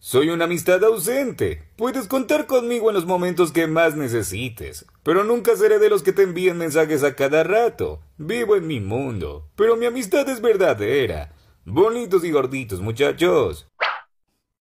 Soy una amistad ausente. Puedes contar conmigo en los momentos que más necesites, pero nunca seré de los que te envíen mensajes a cada rato. Vivo en mi mundo, pero mi amistad es verdadera. Bonitos y gorditos, muchachos.